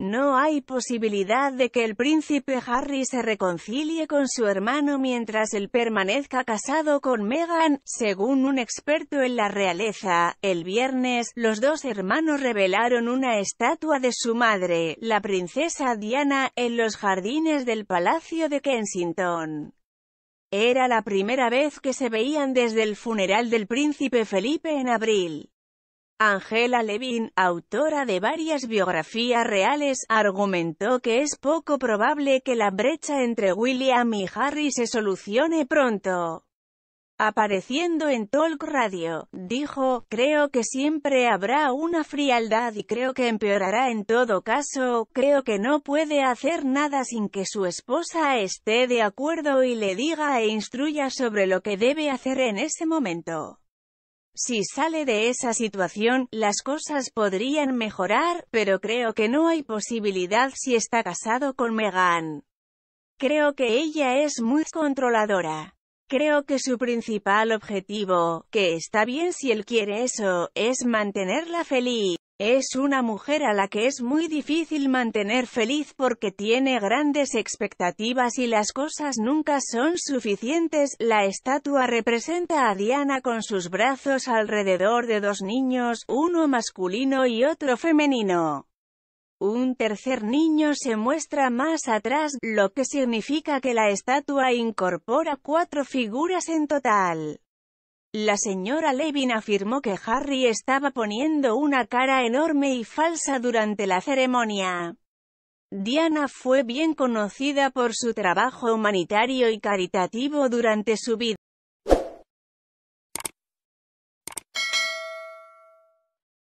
No hay posibilidad de que el príncipe Harry se reconcilie con su hermano mientras él permanezca casado con Meghan, según un experto en la realeza. El viernes, los dos hermanos revelaron una estatua de su madre, la princesa Diana, en los jardines del Palacio de Kensington. Era la primera vez que se veían desde el funeral del príncipe Felipe en abril. Angela Levin, autora de varias biografías reales, argumentó que es poco probable que la brecha entre William y Harry se solucione pronto. Apareciendo en Talk Radio, dijo, creo que siempre habrá una frialdad y creo que empeorará en todo caso, creo que no puede hacer nada sin que su esposa esté de acuerdo y le diga e instruya sobre lo que debe hacer en ese momento. Si sale de esa situación, las cosas podrían mejorar, pero creo que no hay posibilidad si está casado con Megan. Creo que ella es muy controladora. Creo que su principal objetivo, que está bien si él quiere eso, es mantenerla feliz. Es una mujer a la que es muy difícil mantener feliz porque tiene grandes expectativas y las cosas nunca son suficientes. La estatua representa a Diana con sus brazos alrededor de dos niños, uno masculino y otro femenino. Un tercer niño se muestra más atrás, lo que significa que la estatua incorpora cuatro figuras en total. La señora Levin afirmó que Harry estaba poniendo una cara enorme y falsa durante la ceremonia. Diana fue bien conocida por su trabajo humanitario y caritativo durante su vida.